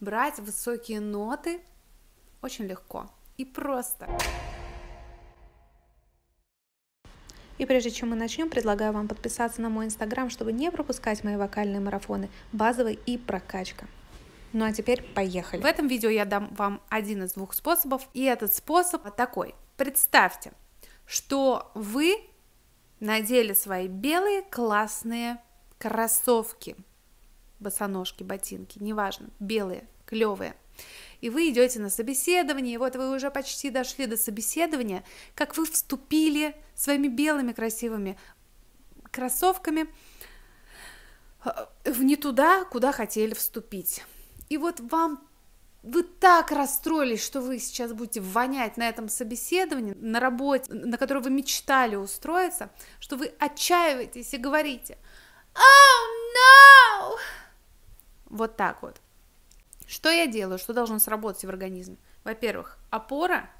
брать высокие ноты очень легко и просто. И прежде чем мы начнем, предлагаю вам подписаться на мой инстаграм, чтобы не пропускать мои вокальные марафоны «Базовый» и «Прокачка». Ну а теперь поехали. В этом видео я дам вам один из двух способов, и этот способ такой. Представьте, что вы надели свои белые классные кроссовки – босоножки, ботинки, неважно, белые, клевые. И вы идете на собеседование, и вот вы уже почти дошли до собеседования, как вы вступили своими белыми красивыми кроссовками а, в не туда, куда хотели вступить. И вот вам вы так расстроились, что вы сейчас будете вонять на этом собеседовании, на работе, на которой вы мечтали устроиться, что вы отчаиваетесь и говорите «Oh, no!» Вот так вот. Что я делаю, что должно сработать в организме? Во-первых, опора.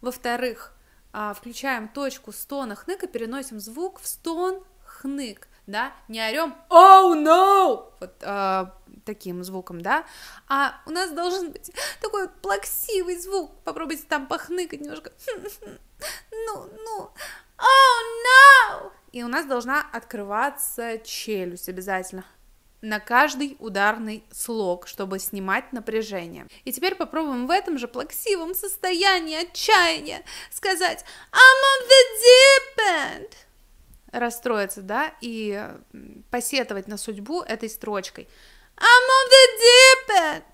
Во-вторых, а, включаем точку стона хныка, переносим звук в стон хнык, да, не орем «Оу, oh, no!» вот э, таким звуком, да, а у нас должен быть такой вот плаксивый звук, попробуйте там похныкать немножко, ну, ну, «Оу, oh, no!» И у нас должна открываться челюсть обязательно, на каждый ударный слог, чтобы снимать напряжение. И теперь попробуем в этом же плаксивом состоянии отчаяния сказать «I'm on the deep end» расстроиться, да, и посетовать на судьбу этой строчкой. I'm on the deep end!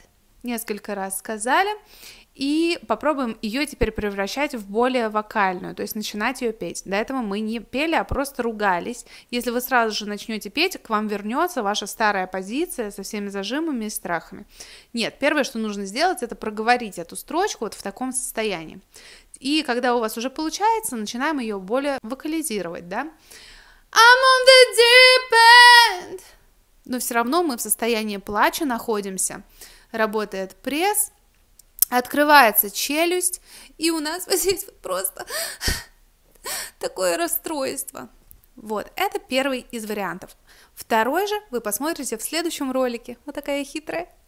Несколько раз сказали, и попробуем ее теперь превращать в более вокальную, то есть начинать ее петь. До этого мы не пели, а просто ругались. Если вы сразу же начнете петь, к вам вернется ваша старая позиция со всеми зажимами и страхами. Нет, первое, что нужно сделать, это проговорить эту строчку вот в таком состоянии. И когда у вас уже получается, начинаем ее более вокализировать, да? I'm on the deep end. Но все равно мы в состоянии плача находимся. Работает пресс, открывается челюсть, и у нас вот здесь просто такое расстройство. Вот, это первый из вариантов. Второй же вы посмотрите в следующем ролике. Вот такая хитрая.